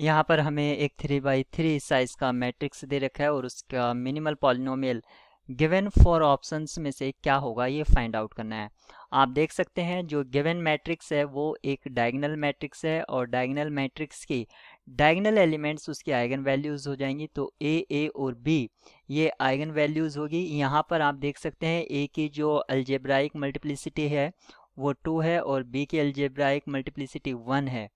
यहाँ पर हमें एक थ्री बाई थ्री साइज का मैट्रिक्स दे रखा है और उसका minimal polynomial given for options में से क्या होगा ये फाइंड आउट करना है आप देख सकते हैं जो गिवन मैट्रिक्स है वो एक डायगनल मैट्रिक्स है और डायगनल मैट्रिक्स की डायगनल एलिमेंट्स उसकी आइगन वैल्यूज़ हो जाएंगी तो ए ए और बी ये आइगन वैल्यूज़ होगी यहाँ पर आप देख सकते हैं ए की जो अल्जेब्राइक मल्टीप्लिसिटी है वो टू है और बी की अल्जेब्राइक मल्टीप्लिसिटी वन है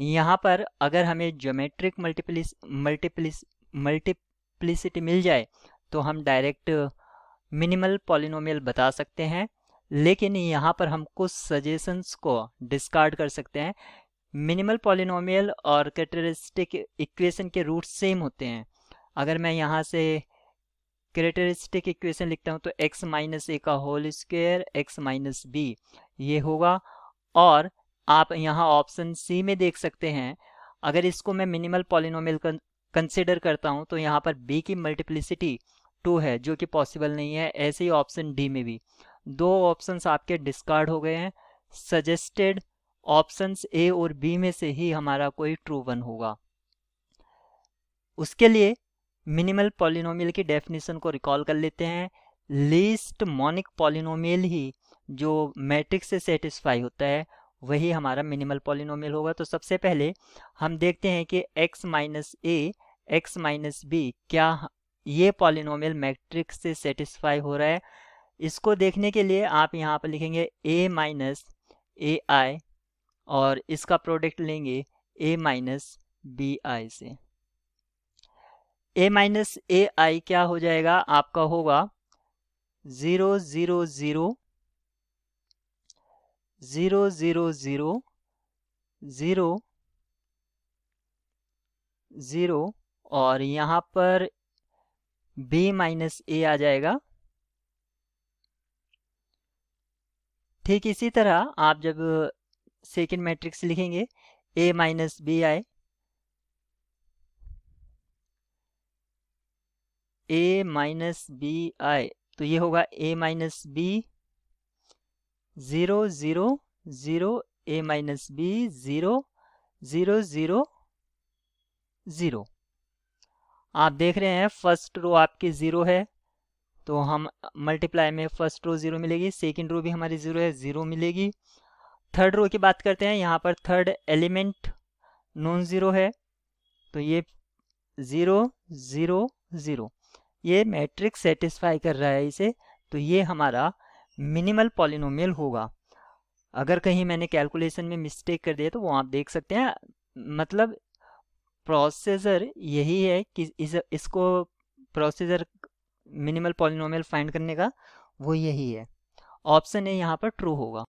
यहाँ पर अगर हमें ज्योमेट्रिक मल्टीप्लिस मल्टीप्लिस मल्टीप्लिसिटी मिल जाए तो हम डायरेक्ट मिनिमल पॉलिनोमियल बता सकते हैं लेकिन यहाँ पर हम कुछ सजेशंस को डिस्कार्ड कर सकते हैं मिनिमल पॉलिनोमियल और कैटरिस्टिक इक्वेशन के रूट सेम होते हैं अगर मैं यहाँ से कैटरिस्टिक इक्वेशन लिखता हूँ तो x माइनस ए का whole square x minus B ये होगा और आप यहाँ ऑप्शन सी में देख सकते हैं अगर इसको मैं मिनिमल पॉलिनोम कंसिडर करता हूँ तो यहाँ पर बी की मल्टीप्लिसिटी टू है जो कि पॉसिबल नहीं है ऐसे ही ऑप्शन डी में भी दो ऑप्शंस आपके डिस्कार्ड हो गए हैं सजेस्टेड ऑप्शंस ए और बी में से ही हमारा कोई ट्रू वन होगा उसके लिए मिनिमल पॉलिनोमियल की डेफिनेशन को रिकॉल कर लेते हैं लीस्ट मोनिक पॉलिनोमियल ही जो मैट्रिक्स से सेटिस्फाई होता है वही हमारा मिनिमल पॉलिनोमियल होगा तो सबसे पहले हम देखते हैं कि x minus A X minus B क्या ये पॉलिनोमियल मैट्रिक्स से सेटिस्फाई हो रहा है इसको देखने के लिए आप यहाँ पर लिखेंगे a माइनस ए आई और इसका प्रोडक्ट लेंगे a माइनस बी आई से a माइनस ए आई क्या हो जाएगा आपका होगा zero zero zero zero zero zero zero zero और यहां पर b माइनस ए आ जाएगा ठीक इसी तरह आप जब सेकेंड मैट्रिक्स लिखेंगे a minus B I a minus B I तो ये होगा a minus B zero zero zero A minus B zero zero zero zero आप देख रहे हैं फर्स्ट रो आपकी ज़ीरो है तो हम मल्टीप्लाई में फर्स्ट रो ज़ीरो मिलेगी सेकंड रो भी हमारी ज़ीरो है ज़ीरो मिलेगी थर्ड रो की बात करते हैं यहाँ पर थर्ड एलिमेंट नॉन ज़ीरो है तो ये ज़ीरो ज़ीरो ज़ीरो ये मैट्रिक्स सेटिस्फाई कर रहा है इसे तो ये हमारा मिनिमल पॉलिनोमियल होगा अगर कहीं मैंने कैलकुलेशन में मिस्टेक कर दिया तो वो आप देख सकते हैं मतलब प्रोसेसर यही है कि इस, इसको प्रोसेसर मिनिमल पॉलिनोमियल फाइंड करने का वो यही है ऑप्शन ए यहाँ पर ट्रू होगा